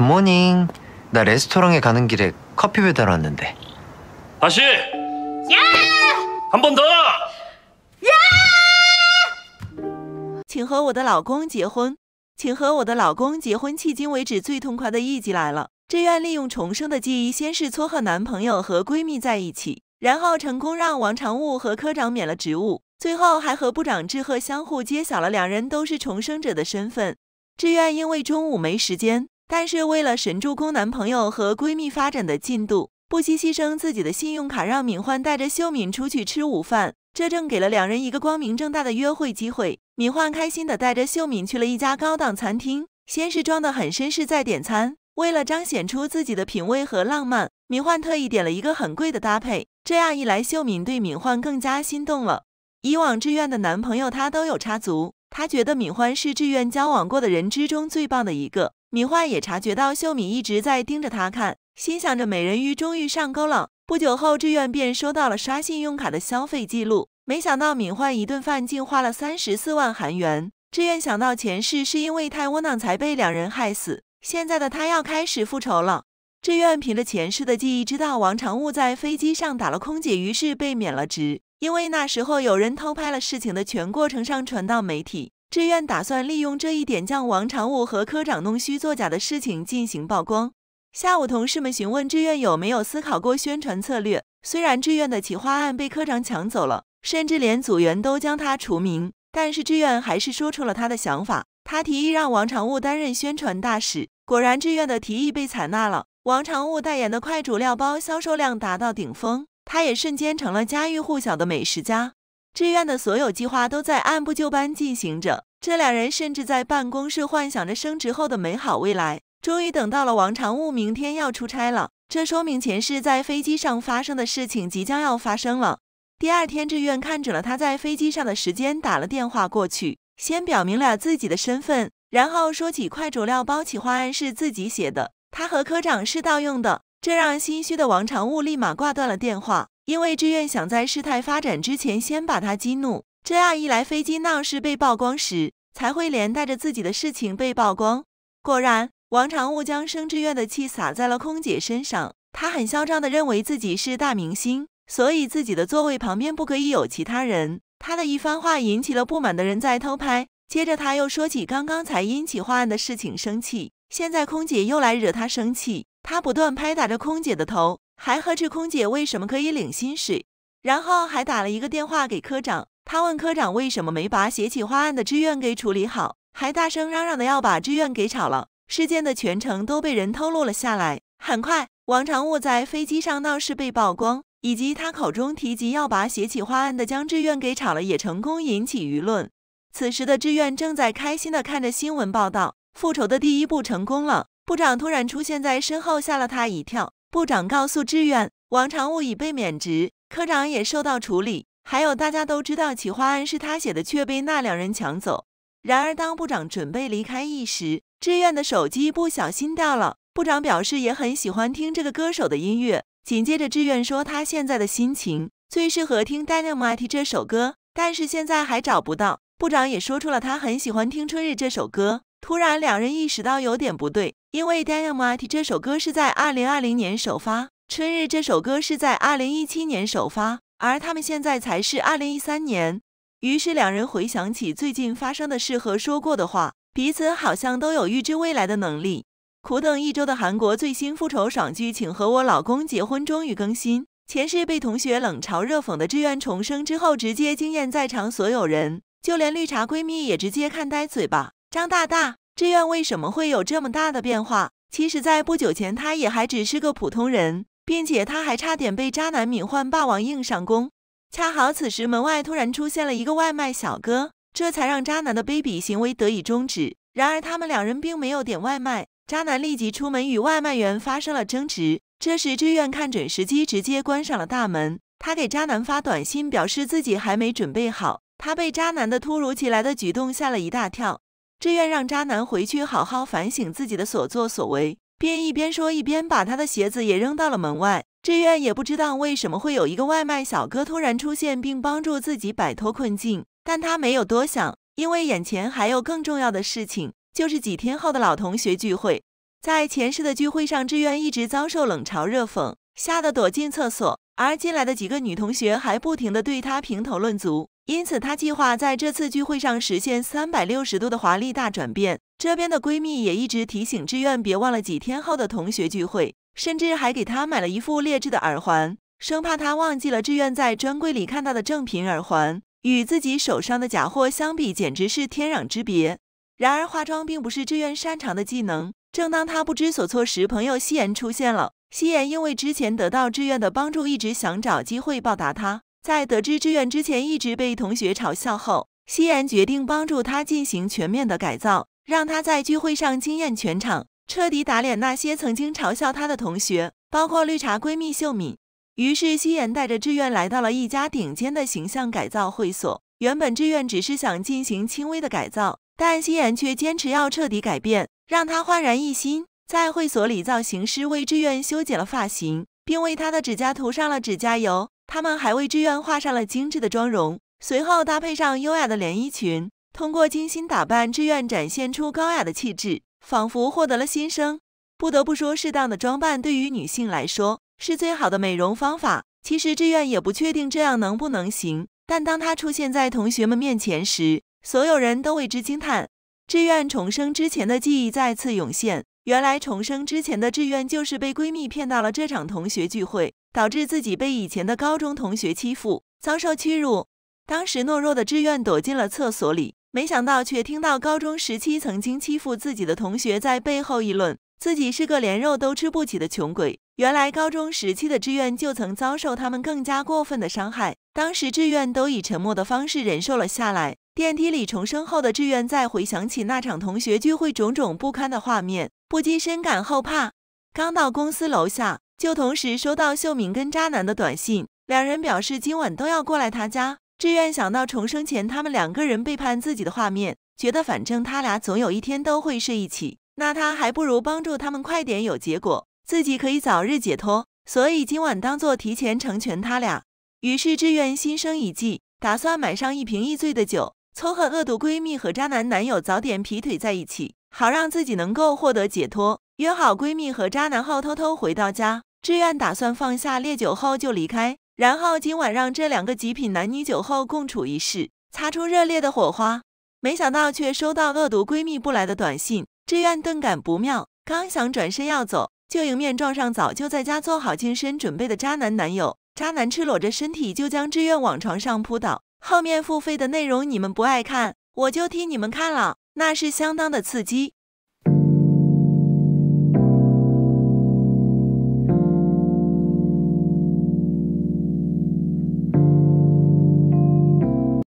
morning， 나레스토랑에가는길에커피배달왔는데다시한번더请和我的老公结婚，请和我的老公结婚。迄今为止最痛快的一集来了。志愿利用重生的记忆，先是撮合男朋友和闺蜜在一起，然后成功让王长务和科长免了职务，最后还和部长志贺相互揭晓了两人都是重生者的身份。志愿因为中午没时间。但是为了神助攻男朋友和闺蜜发展的进度，不惜牺牲自己的信用卡，让敏焕带着秀敏出去吃午饭。这正给了两人一个光明正大的约会机会。敏焕开心的带着秀敏去了一家高档餐厅，先是装得很绅士再点餐。为了彰显出自己的品味和浪漫，敏焕特意点了一个很贵的搭配。这样一来，秀敏对敏焕更加心动了。以往志愿的男朋友她都有插足，她觉得敏焕是志愿交往过的人之中最棒的一个。敏焕也察觉到秀敏一直在盯着他看，心想着美人鱼终于上钩了。不久后，志愿便收到了刷信用卡的消费记录，没想到敏焕一顿饭竟花了三十四万韩元。志愿想到前世是因为太窝囊才被两人害死，现在的他要开始复仇了。志愿凭着前世的记忆，知道王常务在飞机上打了空姐，于是被免了职，因为那时候有人偷拍了事情的全过程，上传到媒体。志愿打算利用这一点，将王长武和科长弄虚作假的事情进行曝光。下午，同事们询问志愿有没有思考过宣传策略。虽然志愿的企划案被科长抢走了，甚至连组员都将他除名，但是志愿还是说出了他的想法。他提议让王长务担任宣传大使。果然，志愿的提议被采纳了。王长务代言的快煮料包销售量达到顶峰，他也瞬间成了家喻户晓的美食家。志愿的所有计划都在按部就班进行着，这两人甚至在办公室幻想着升职后的美好未来。终于等到了王长务明天要出差了，这说明前世在飞机上发生的事情即将要发生了。第二天，志愿看准了他在飞机上的时间，打了电话过去，先表明了自己的身份，然后说起快煮料包企划案是自己写的，他和科长是盗用的，这让心虚的王长务立马挂断了电话。因为志愿想在事态发展之前先把他激怒，这样一来，飞机闹事被曝光时，才会连带着自己的事情被曝光。果然，王长务将生志愿的气撒在了空姐身上。他很嚣张地认为自己是大明星，所以自己的座位旁边不可以有其他人。他的一番话引起了不满的人在偷拍。接着，他又说起刚刚才因起化案的事情生气，现在空姐又来惹他生气，他不断拍打着空姐的头。还呵斥空姐为什么可以领薪水，然后还打了一个电话给科长，他问科长为什么没把写企划案的志愿给处理好，还大声嚷嚷的要把志愿给炒了。事件的全程都被人偷录了下来。很快，王常务在飞机上闹事被曝光，以及他口中提及要把写企划案的江志愿给炒了，也成功引起舆论。此时的志愿正在开心的看着新闻报道，复仇的第一步成功了。部长突然出现在身后，吓了他一跳。部长告诉志愿，王常务已被免职，科长也受到处理。还有大家都知道，企划案是他写的，却被那两人抢走。然而，当部长准备离开一时，志愿的手机不小心掉了。部长表示也很喜欢听这个歌手的音乐。紧接着，志愿说他现在的心情最适合听《d y n a m i t e 这首歌，但是现在还找不到。部长也说出了他很喜欢听《春日》这首歌。突然，两人意识到有点不对。因为《Dynamite》这首歌是在二零二零年首发，《春日》这首歌是在二零一七年首发，而他们现在才是二零一三年。于是两人回想起最近发生的事和说过的话，彼此好像都有预知未来的能力。苦等一周的韩国最新复仇爽剧《请和我老公结婚》终于更新。前世被同学冷嘲热讽的志愿重生之后，直接惊艳在场所有人，就连绿茶闺蜜也直接看呆嘴巴。张大大。志愿为什么会有这么大的变化？其实，在不久前，他也还只是个普通人，并且他还差点被渣男敏焕霸王硬上弓。恰好此时门外突然出现了一个外卖小哥，这才让渣男的卑鄙行为得以终止。然而，他们两人并没有点外卖，渣男立即出门与外卖员发生了争执。这时，志愿看准时机，直接关上了大门。他给渣男发短信，表示自己还没准备好。他被渣男的突如其来的举动吓了一大跳。志愿让渣男回去好好反省自己的所作所为，便一边说一边把他的鞋子也扔到了门外。志愿也不知道为什么会有一个外卖小哥突然出现并帮助自己摆脱困境，但他没有多想，因为眼前还有更重要的事情，就是几天后的老同学聚会。在前世的聚会上，志愿一直遭受冷嘲热讽，吓得躲进厕所，而进来的几个女同学还不停的对他评头论足。因此，她计划在这次聚会上实现三百六十度的华丽大转变。这边的闺蜜也一直提醒志愿别忘了几天后的同学聚会，甚至还给她买了一副劣质的耳环，生怕她忘记了。志愿在专柜里看到的正品耳环，与自己手上的假货相比，简直是天壤之别。然而，化妆并不是志愿擅长的技能。正当她不知所措时，朋友夕颜出现了。夕颜因为之前得到志愿的帮助，一直想找机会报答他。在得知志愿之前一直被同学嘲笑后，熙妍决定帮助他进行全面的改造，让他在聚会上惊艳全场，彻底打脸那些曾经嘲笑他的同学，包括绿茶闺蜜秀敏。于是，熙妍带着志愿来到了一家顶尖的形象改造会所。原本志愿只是想进行轻微的改造，但熙妍却坚持要彻底改变，让他焕然一新。在会所里，造型师为志愿修剪了发型，并为他的指甲涂上了指甲油。他们还为志愿画上了精致的妆容，随后搭配上优雅的连衣裙，通过精心打扮，志愿展现出高雅的气质，仿佛获得了新生。不得不说，适当的装扮对于女性来说是最好的美容方法。其实，志愿也不确定这样能不能行，但当她出现在同学们面前时，所有人都为之惊叹。志愿重生之前的记忆再次涌现，原来重生之前的志愿就是被闺蜜骗到了这场同学聚会。导致自己被以前的高中同学欺负，遭受屈辱。当时懦弱的志愿躲进了厕所里，没想到却听到高中时期曾经欺负自己的同学在背后议论自己是个连肉都吃不起的穷鬼。原来高中时期的志愿就曾遭受他们更加过分的伤害，当时志愿都以沉默的方式忍受了下来。电梯里重生后的志愿再回想起那场同学聚会种种不堪的画面，不禁深感后怕。刚到公司楼下。就同时收到秀敏跟渣男的短信，两人表示今晚都要过来他家。志愿想到重生前他们两个人背叛自己的画面，觉得反正他俩总有一天都会睡一起，那他还不如帮助他们快点有结果，自己可以早日解脱。所以今晚当做提前成全他俩。于是志愿心生一计，打算买上一瓶易醉的酒，撮合恶毒闺蜜和渣男男友早点劈腿在一起，好让自己能够获得解脱。约好闺蜜和渣男后，偷偷回到家。志愿打算放下烈酒后就离开，然后今晚让这两个极品男女酒后共处一室，擦出热烈的火花。没想到却收到恶毒闺蜜不来的短信，志愿顿感不妙，刚想转身要走，就迎面撞上早就在家做好健身准备的渣男男友。渣男赤裸着身体就将志愿往床上扑倒，后面付费的内容你们不爱看，我就替你们看了，那是相当的刺激。